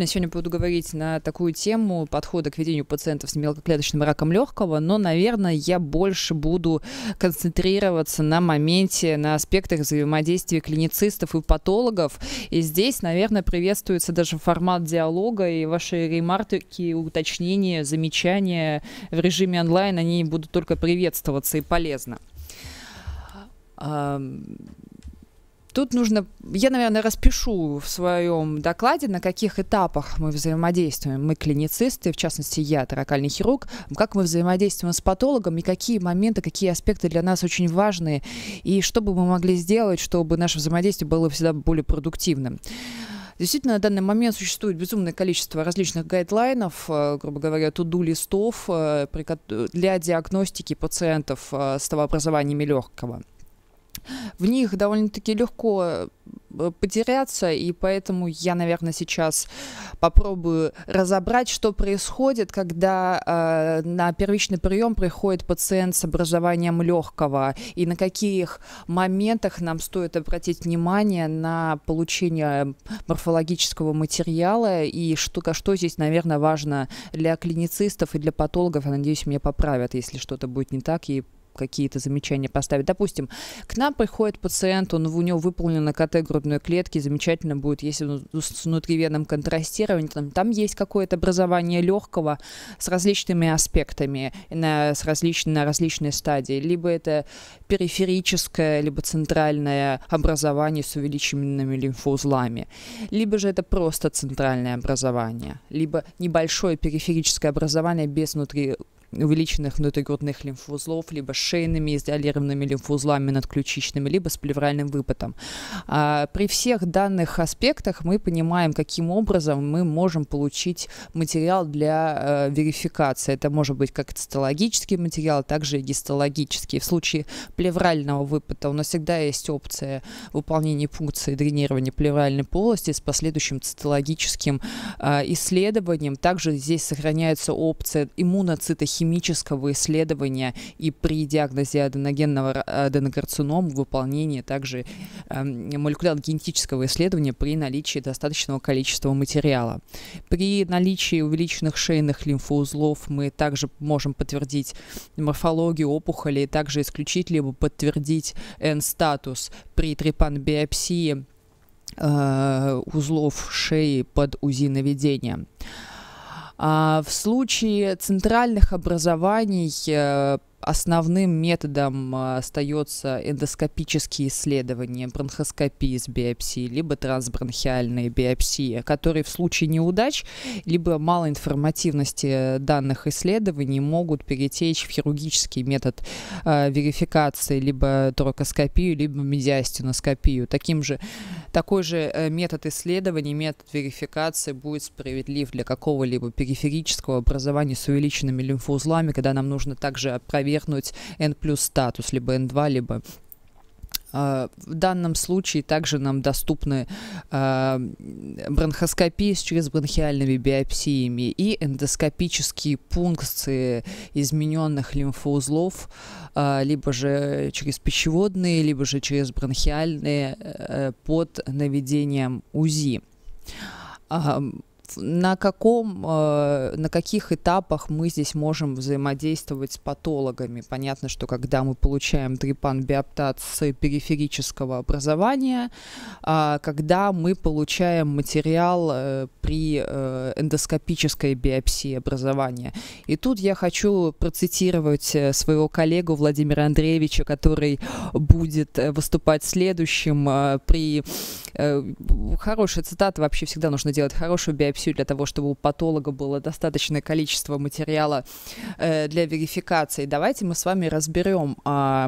Я сегодня буду говорить на такую тему подхода к ведению пациентов с мелкоклеточным раком легкого, но, наверное, я больше буду концентрироваться на моменте, на аспектах взаимодействия клиницистов и патологов. И здесь, наверное, приветствуется даже формат диалога и ваши ремарки, уточнения, замечания в режиме онлайн, они будут только приветствоваться и полезно тут нужно, я, наверное, распишу в своем докладе, на каких этапах мы взаимодействуем. Мы клиницисты, в частности, я, таракальный хирург, как мы взаимодействуем с патологом и какие моменты, какие аспекты для нас очень важны, и что бы мы могли сделать, чтобы наше взаимодействие было всегда более продуктивным. Действительно, на данный момент существует безумное количество различных гайдлайнов, э, грубо говоря, туду-листов э, для диагностики пациентов э, с товообразованиями легкого в них довольно-таки легко э, потеряться, и поэтому я, наверное, сейчас попробую разобрать, что происходит, когда э, на первичный прием приходит пациент с образованием легкого, и на каких моментах нам стоит обратить внимание на получение морфологического материала, и что, что здесь, наверное, важно для клиницистов и для патологов. Я надеюсь, меня поправят, если что-то будет не так, и какие-то замечания поставить. Допустим, к нам приходит пациент, он, у него выполнена КТ грудной клетки, замечательно будет, если он с внутривенным контрастированием, там, там есть какое-то образование легкого с различными аспектами, на, с различ, на различной стадии. Либо это периферическое, либо центральное образование с увеличенными лимфоузлами. Либо же это просто центральное образование, либо небольшое периферическое образование без внутри увеличенных внутригрудных лимфоузлов, либо с шейными изолированными лимфоузлами надключичными, либо с плевральным выпадом. А, при всех данных аспектах мы понимаем, каким образом мы можем получить материал для э, верификации. Это может быть как цитологический материал, также и гистологический. В случае плеврального выпада у нас всегда есть опция выполнения функции дренирования плевральной полости с последующим цитологическим э, исследованием. Также здесь сохраняется опция иммуноцитохимии химического исследования и при диагнозе аденогенного э, аденокарцинома выполнение также э, эм, молекулярно-генетического исследования при наличии достаточного количества материала. При наличии увеличенных шейных лимфоузлов мы также можем подтвердить морфологию опухоли, также исключить либо подтвердить N-статус при трепанбиопсии биопсии э, узлов шеи под УЗИ наведения. А, в случае центральных образований э, Основным методом а, остается эндоскопические исследования, бронхоскопия с биопсией, либо трансбронхиальная биопсия, которые в случае неудач, либо малоинформативности э, данных исследований могут перетечь в хирургический метод а, верификации, либо торакоскопию, либо медиастиноскопию. Таким же, такой же э, метод исследований, метод верификации будет справедлив для какого-либо периферического образования с увеличенными лимфоузлами, когда нам нужно также отправить опровергнуть n плюс статус, либо n2, либо а, в данном случае также нам доступны а, бронхоскопии с через бронхиальными биопсиями и эндоскопические пункции измененных лимфоузлов, а, либо же через пищеводные, либо же через бронхиальные э, под наведением УЗИ на каком, э, на каких этапах мы здесь можем взаимодействовать с патологами? Понятно, что когда мы получаем трипан с периферического образования, а когда мы получаем материал э, при э, эндоскопической биопсии образования. И тут я хочу процитировать своего коллегу Владимира Андреевича, который будет выступать следующим при... Хорошая цитата, вообще всегда нужно делать хорошую биопсию биопсию для того, чтобы у патолога было достаточное количество материала э, для верификации. Давайте мы с вами разберем, э,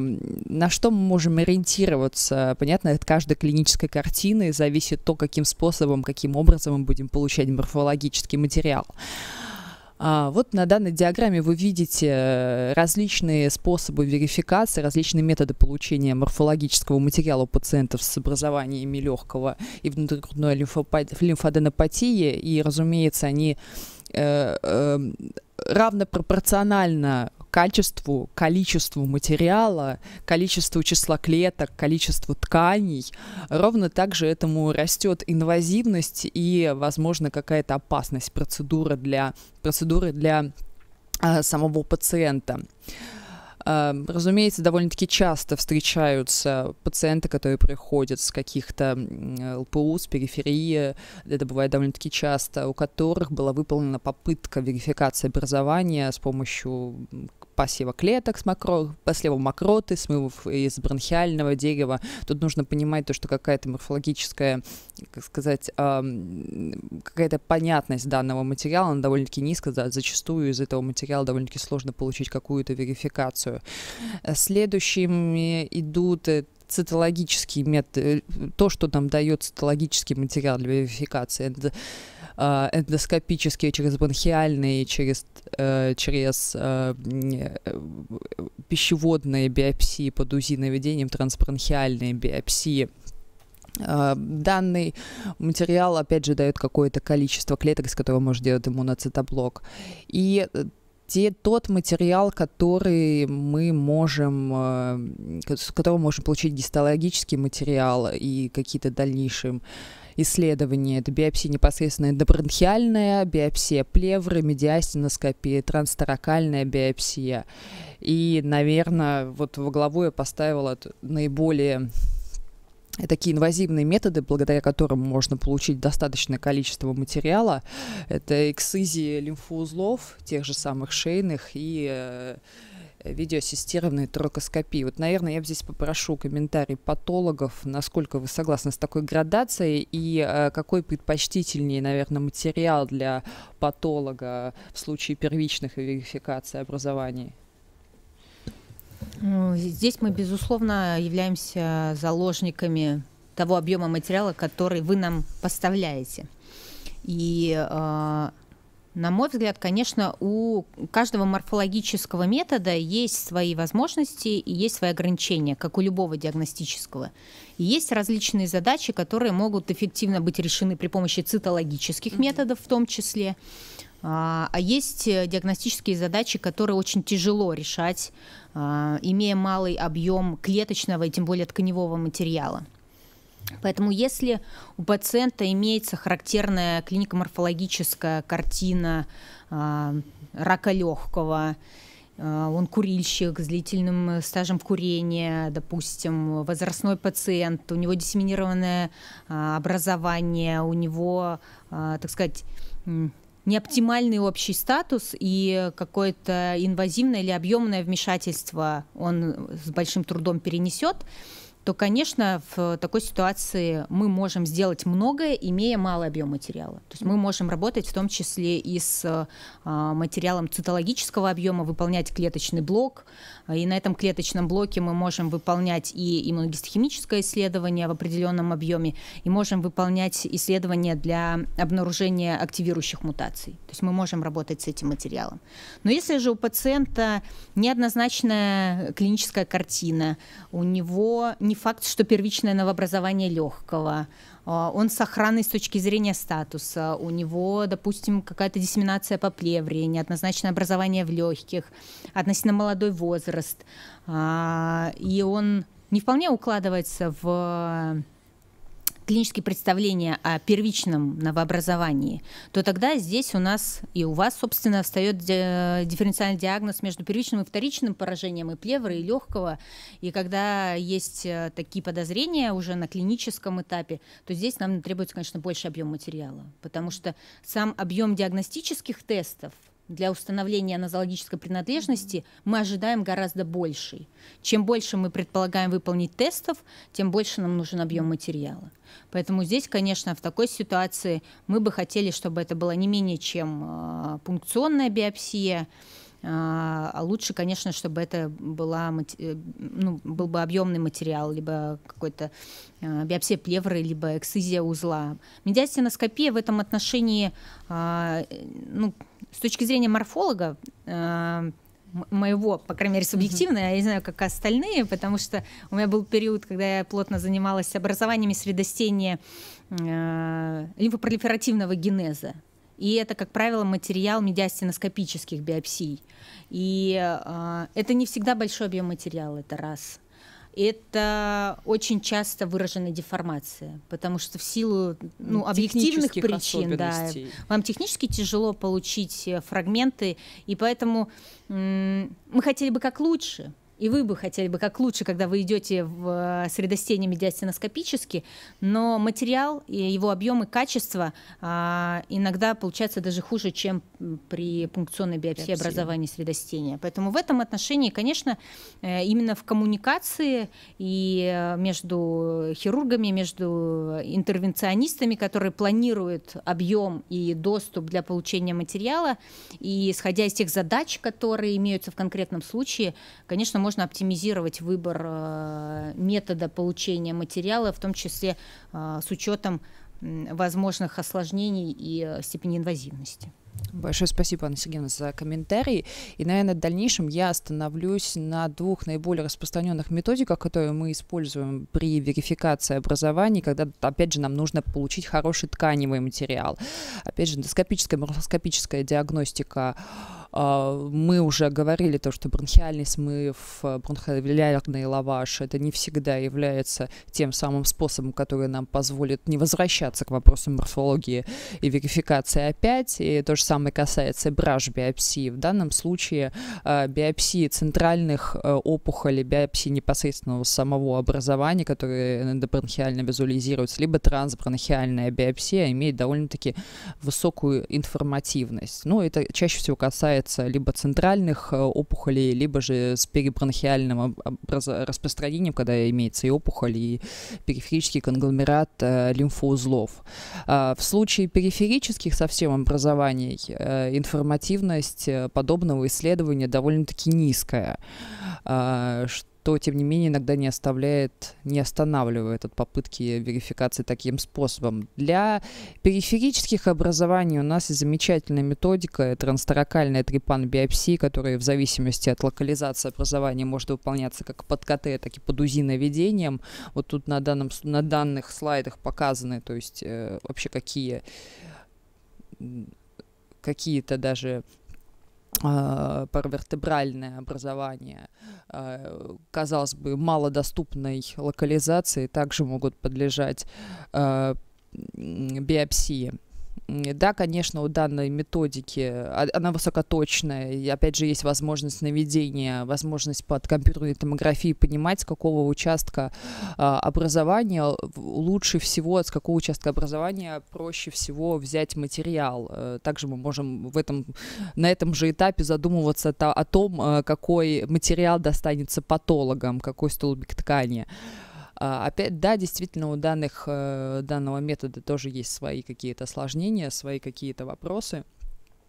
на что мы можем ориентироваться. Понятно, от каждой клинической картины зависит то, каким способом, каким образом мы будем получать морфологический материал. А, вот на данной диаграмме вы видите э, различные способы верификации, различные методы получения морфологического материала у пациентов с образованиями легкого и внутригрудной лимфоденопатии. И, разумеется, они э, э, равнопропорционально качеству, количеству материала, количеству числа клеток, количеству тканей. Ровно также этому растет инвазивность и, возможно, какая-то опасность процедуры для, процедуры для а, самого пациента. А, разумеется, довольно-таки часто встречаются пациенты, которые приходят с каких-то ЛПУ, с периферии, это бывает довольно-таки часто, у которых была выполнена попытка верификации образования с помощью посева клеток с макро, посева мокроты, смывов из бронхиального дерева. Тут нужно понимать то, что какая-то морфологическая, как сказать, какая-то понятность данного материала, она довольно-таки низко, да, зачастую из этого материала довольно-таки сложно получить какую-то верификацию. Следующими идут э, цитологические методы, э, то, что нам дает цитологический материал для верификации. Это э, эндоскопические, через бронхиальные, через, э, через э, э пищеводные биопсии под УЗИ наведением, трансбронхиальные биопсии. Э, данный материал, опять же, дает какое-то количество клеток, из которого можно делать иммуноцитоблок. И э, те, тот материал, который мы можем, с которого можем получить гистологический материал и какие-то дальнейшие исследования. Это биопсия непосредственно эндобронхиальная, биопсия плевры, медиастиноскопия, трансторакальная биопсия. И, наверное, вот во главу я поставила наиболее такие инвазивные методы, благодаря которым можно получить достаточное количество материала. Это эксизия лимфоузлов, тех же самых шейных и э, видеоассистированной трокоскопии. Вот, наверное, я здесь попрошу комментарий патологов, насколько вы согласны с такой градацией и э, какой предпочтительнее, наверное, материал для патолога в случае первичных верификаций образований? Ну, здесь мы, безусловно, являемся заложниками того объема материала, который вы нам поставляете. И э, на мой взгляд, конечно, у каждого морфологического метода есть свои возможности и есть свои ограничения, как у любого диагностического. И есть различные задачи, которые могут эффективно быть решены при помощи цитологических методов в том числе. А, а есть э, диагностические задачи, которые очень тяжело решать, а, имея малый объем клеточного и тем более тканевого материала. Поэтому если у пациента имеется характерная клинико-морфологическая картина э, рака легкого, а, он курильщик с длительным стажем курения, допустим, возрастной пациент, у него диссеминированное а, образование, у него, так сказать, неоптимальный общий статус и какое-то инвазивное или объемное вмешательство он с большим трудом перенесет, то, конечно, в такой ситуации мы можем сделать многое, имея малый объем материала. То есть мы можем работать в том числе и с а, материалом цитологического объема, выполнять клеточный блок, и на этом клеточном блоке мы можем выполнять и иммуногистохимическое исследование в определенном объеме, и можем выполнять исследования для обнаружения активирующих мутаций. То есть мы можем работать с этим материалом. Но если же у пациента неоднозначная клиническая картина, у него не не факт, что первичное новообразование легкого. А, он сохранный с точки зрения статуса. У него, допустим, какая-то диссеминация по плевре, неоднозначное образование в легких, относительно молодой возраст. А, и он не вполне укладывается в клинические представления о первичном новообразовании, то тогда здесь у нас и у вас, собственно, встает э, дифференциальный диагноз между первичным и вторичным поражением и плевры, и легкого. И когда есть э, такие подозрения уже на клиническом этапе, то здесь нам требуется, конечно, больше объем материала, потому что сам объем диагностических тестов – для установления нозологической принадлежности мы ожидаем гораздо большей. Чем больше мы предполагаем выполнить тестов, тем больше нам нужен объем материала. Поэтому здесь, конечно, в такой ситуации мы бы хотели, чтобы это было не менее чем а, пункционная биопсия, а, а лучше, конечно, чтобы это была, э, ну, был бы объемный материал, либо какой-то а, биопсия плевры, либо эксцизия узла. Медиастиноскопия в этом отношении э, ну, с точки зрения морфолога, э, моего, по крайней мере, субъективное, я не знаю, как остальные, потому что у меня был период, когда я плотно занималась образованиями средостения э, лимфопролиферативного генеза. И это, как правило, материал медиастиноскопических биопсий. И э, это не всегда большой объем материала, это раз это очень часто выраженная деформация, потому что в силу ну, объективных причин, да, вам технически тяжело получить э, фрагменты, и поэтому мы хотели бы как лучше, и вы бы хотели бы как лучше, когда вы идете в э, средостение медиастеноскопически, но материал и его объем и качество а, иногда получается даже хуже, чем при пункционной биопсии, биопсии. образования средостения. Поэтому в этом отношении, конечно, э, именно в коммуникации и э, между хирургами, между интервенционистами, которые планируют объем и доступ для получения материала, и исходя из тех задач, которые имеются в конкретном случае, конечно, можно можно оптимизировать выбор э, метода получения материала, в том числе э, с учетом возможных осложнений и э, степени инвазивности. Большое спасибо, Анна Сергеевна, за комментарий. И, наверное, в дальнейшем я остановлюсь на двух наиболее распространенных методиках, которые мы используем при верификации образования, когда, опять же, нам нужно получить хороший тканевый материал. Опять же, эндоскопическая, морфоскопическая диагностика а, мы уже говорили то, что бронхиальный смыв, э, бронховелярный лаваш, это не всегда является тем самым способом, который нам позволит не возвращаться к вопросу морфологии и верификации опять. И то же самое касается браж-биопсии. В данном случае а, биопсии центральных э, опухолей, биопсии непосредственного самого образования, которые эндобронхиально визуализируются, либо трансбронхиальная биопсия имеет довольно-таки высокую информативность. Ну, это чаще всего касается касается либо центральных э, опухолей, либо же с перебронхиальным распространением, когда имеется и опухоль, и периферический конгломерат э, лимфоузлов. А, в случае периферических совсем образований э, информативность подобного исследования довольно-таки низкая, что а, то, тем не менее, иногда не оставляет, не останавливает от попытки верификации таким способом. Для периферических образований у нас есть замечательная методика трансторакальная трепан-биопсия, которая в зависимости от локализации образования может выполняться как под КТ, так и под УЗИ наведением. Вот тут на, данном, на данных слайдах показаны, то есть э, вообще какие какие-то даже Э, паравертебральное образование, э, казалось бы, малодоступной локализации также могут подлежать э, биопсии. Да, конечно, у данной методики а, она высокоточная, и опять же есть возможность наведения, возможность под компьютерной томографией понимать, с какого участка а, образования лучше всего, с какого участка образования проще всего взять материал. Э, также мы можем в этом, на этом же этапе задумываться о том, э, какой материал достанется патологам, какой столбик ткани. А, опять, да, действительно, у данных, э, данного метода тоже есть свои какие-то осложнения, свои какие-то вопросы.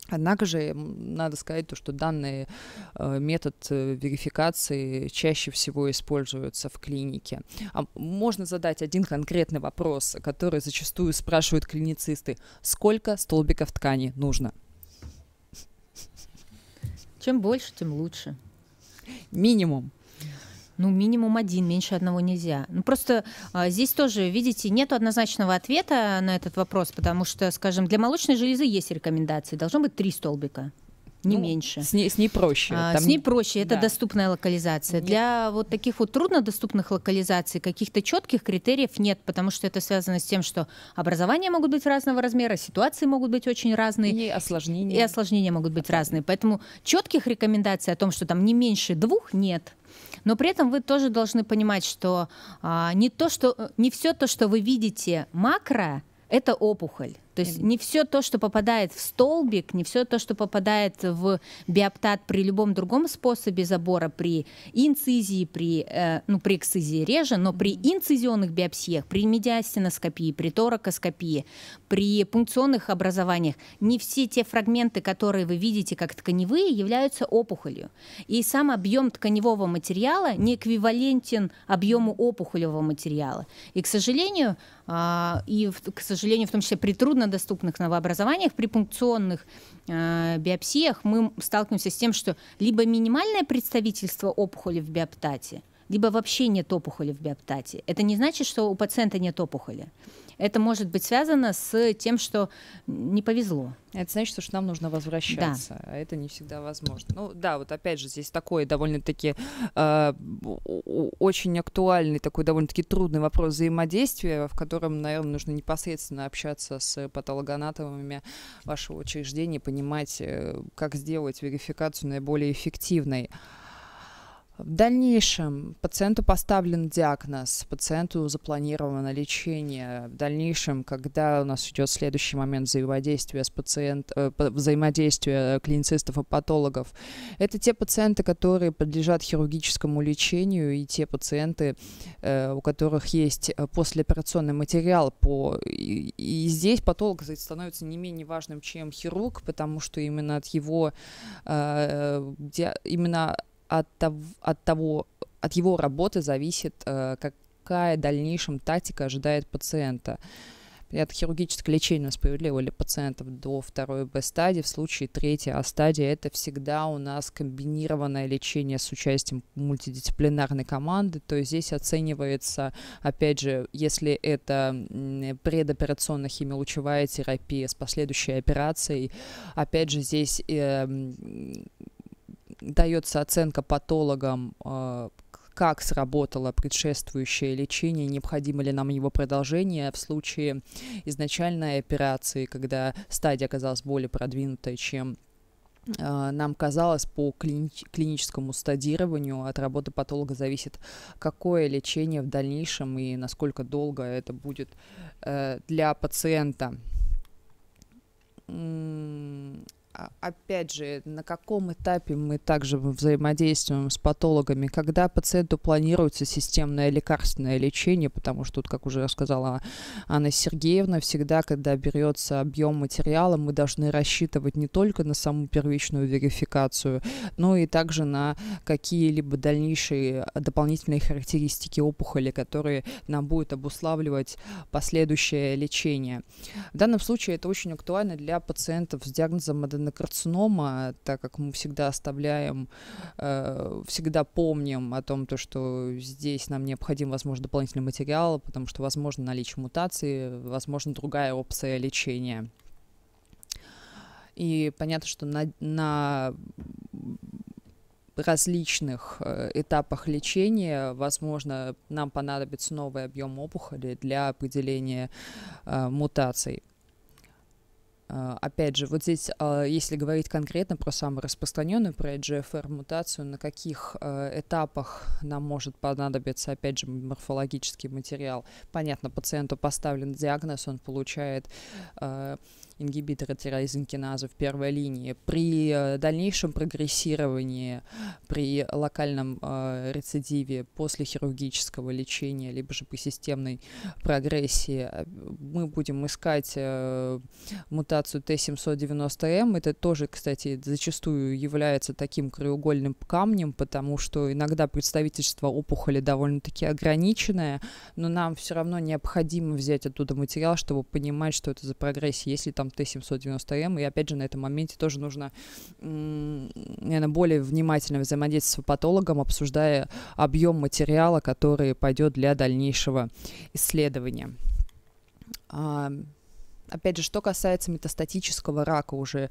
Однако же надо сказать то, что данный э, метод э, верификации чаще всего используется в клинике. А можно задать один конкретный вопрос, который зачастую спрашивают клиницисты. Сколько столбиков ткани нужно? Чем больше, тем лучше. Минимум. Ну, минимум один, меньше одного нельзя. Ну, просто а, здесь тоже, видите, нет однозначного ответа на этот вопрос, потому что, скажем, для молочной железы есть рекомендации, должно быть три столбика не ну, меньше. С ней, с ней проще. А, там... С ней проще, это да. доступная локализация. Нет. Для вот таких вот труднодоступных локализаций каких-то четких критериев нет, потому что это связано с тем, что образования могут быть разного размера, ситуации могут быть очень разные. И осложнения. И осложнения могут быть разные. Поэтому четких рекомендаций о том, что там не меньше двух, нет. Но при этом вы тоже должны понимать, что а, не, то, что не все то, что вы видите макро, это опухоль. То есть не все то, что попадает в столбик, не все то, что попадает в биоптат при любом другом способе забора, при инцизии, при, э, ну, при эксцизии реже, но при инцизионных биопсиях, при медиастиноскопии, при торакоскопии, при пункционных образованиях, не все те фрагменты, которые вы видите как тканевые, являются опухолью. И сам объем тканевого материала не эквивалентен объему опухолевого материала. И, к сожалению, э, и, к сожалению, в том числе при трудно труднодоступных новообразованиях, при пункционных э, биопсиях мы сталкиваемся с тем, что либо минимальное представительство опухоли в биоптате, либо вообще нет опухоли в биоптате. Это не значит, что у пациента нет опухоли. Это может быть связано с тем, что не повезло. Это значит, что нам нужно возвращаться, да. а это не всегда возможно. Ну да, вот опять же здесь такой довольно-таки э, очень актуальный, такой довольно-таки трудный вопрос взаимодействия, в котором, наверное, нужно непосредственно общаться с патологоанатомами вашего учреждения, понимать, э, как сделать верификацию наиболее эффективной. В дальнейшем пациенту поставлен диагноз, пациенту запланировано лечение. В дальнейшем, когда у нас идет следующий момент взаимодействия с пациент, э, взаимодействия клиницистов и патологов, это те пациенты, которые подлежат хирургическому лечению и те пациенты, э, у которых есть э, послеоперационный материал. По... И, здесь патолог кстати, становится не менее важным, чем хирург, потому что именно от его именно от, того, от, того, от его работы зависит, э, какая в дальнейшем тактика ожидает пациента. Это хирургическое лечение справедливо ли пациентов до второй Б-стадии. В случае третьей А-стадии это всегда у нас комбинированное лечение с участием мультидисциплинарной команды. То есть здесь оценивается, опять же, если это предоперационная химиолучевая терапия с последующей операцией, опять же, здесь э, дается оценка патологам, э, как сработало предшествующее лечение, необходимо ли нам его продолжение в случае изначальной операции, когда стадия оказалась более продвинутой, чем э, нам казалось по клини клиническому стадированию от работы патолога зависит, какое лечение в дальнейшем и насколько долго это будет э, для пациента а, опять же, на каком этапе мы также взаимодействуем с патологами, когда пациенту планируется системное лекарственное лечение, потому что тут, как уже рассказала Анна Сергеевна, всегда, когда берется объем материала, мы должны рассчитывать не только на саму первичную верификацию, но и также на какие-либо дальнейшие дополнительные характеристики опухоли, которые нам будет обуславливать последующее лечение. В данном случае это очень актуально для пациентов с диагнозом аденома на аденокарцинома, так как мы всегда оставляем, э, всегда помним о том, то, что здесь нам необходим, возможно, дополнительный материал, потому что, возможно, наличие мутации, возможно, другая опция лечения. И понятно, что на, на различных э, этапах лечения, возможно, нам понадобится новый объем опухоли для определения э, мутаций. А, опять же, вот здесь, а, если говорить конкретно про самую распространенную, про EGFR мутацию, на каких а, этапах нам может понадобиться, опять же, морфологический материал. Понятно, пациенту поставлен диагноз, он получает ингибитора тирозинкиназы в первой линии. При э, дальнейшем прогрессировании, при локальном э, рецидиве после хирургического лечения, либо же по системной прогрессии, э, мы будем искать э, мутацию Т790М. Это тоже, кстати, зачастую является таким краеугольным камнем, потому что иногда представительство опухоли довольно-таки ограниченное, но нам все равно необходимо взять оттуда материал, чтобы понимать, что это за прогрессия. Если там там Т790М, и опять же на этом моменте тоже нужно, наверное, более внимательно взаимодействовать с патологом, обсуждая объем материала, который пойдет для дальнейшего исследования. А, опять же, что касается метастатического рака уже,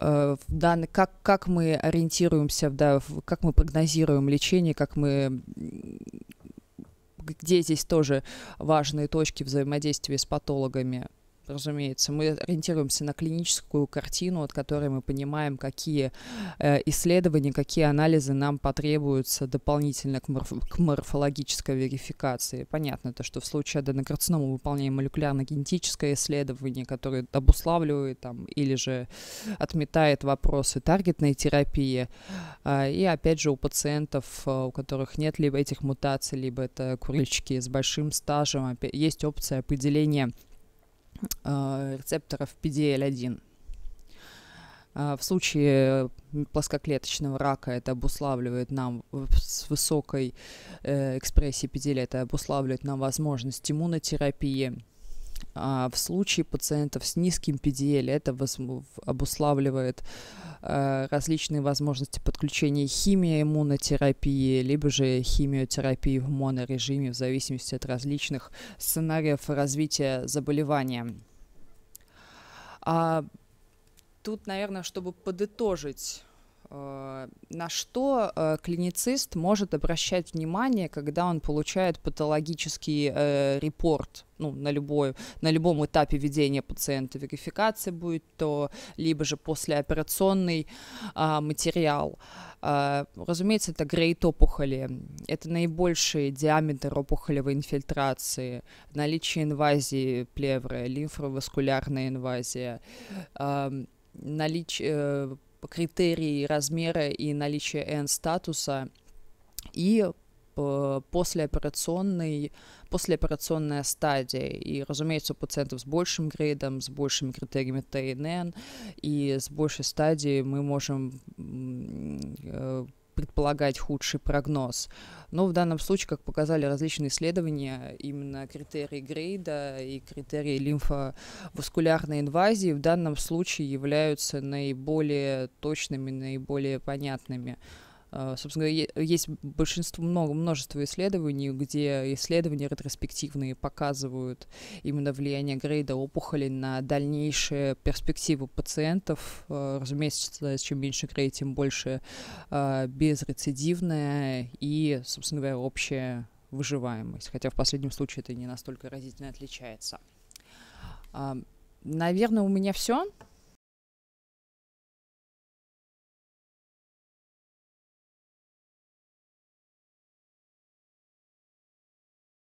э, в данный, как, как мы ориентируемся, да, как мы прогнозируем лечение, как мы где здесь тоже важные точки взаимодействия с патологами разумеется. Мы ориентируемся на клиническую картину, от которой мы понимаем, какие э, исследования, какие анализы нам потребуются дополнительно к, морф к морфологической верификации. Понятно, то, что в случае аденокарцинома мы выполняем молекулярно-генетическое исследование, которое обуславливает там, или же отметает вопросы таргетной терапии. Э, и опять же у пациентов, э, у которых нет либо этих мутаций, либо это курильщики с большим стажем, есть опция определения Э, рецепторов PDL1. Э, в случае плоскоклеточного рака это обуславливает нам с высокой э, экспрессией PDL, это обуславливает нам возможность иммунотерапии, а, в случае пациентов с низким PDL это обуславливает а, различные возможности подключения химии, иммунотерапии, либо же химиотерапии в монорежиме в зависимости от различных сценариев развития заболевания. А тут, наверное, чтобы подытожить Э, на что э, клиницист может обращать внимание, когда он получает патологический э, репорт ну, на, любой, на любом этапе ведения пациента? верификации будет то, либо же послеоперационный э, материал. Э, разумеется, это грейт опухоли. Это наибольший диаметр опухолевой инфильтрации, наличие инвазии плевры, лимфоваскулярная инвазия, эм, э, наличие по критерии размера и наличие N-статуса и э, послеоперационной, послеоперационная стадия. И, разумеется, у пациентов с большим грейдом, с большими критериями ТНН и с большей стадией мы можем э, предполагать худший прогноз. Но в данном случае, как показали различные исследования, именно критерии грейда и критерии лимфоваскулярной инвазии в данном случае являются наиболее точными, наиболее понятными. А, собственно говоря, есть большинство, много, множество исследований, где исследования ретроспективные показывают именно влияние грейда опухоли на дальнейшие перспективы пациентов. А, Разумеется, чем меньше грейд, тем больше а, безрецидивная и, собственно говоря, общая выживаемость. Хотя в последнем случае это не настолько разительно отличается. Наверное, у меня все.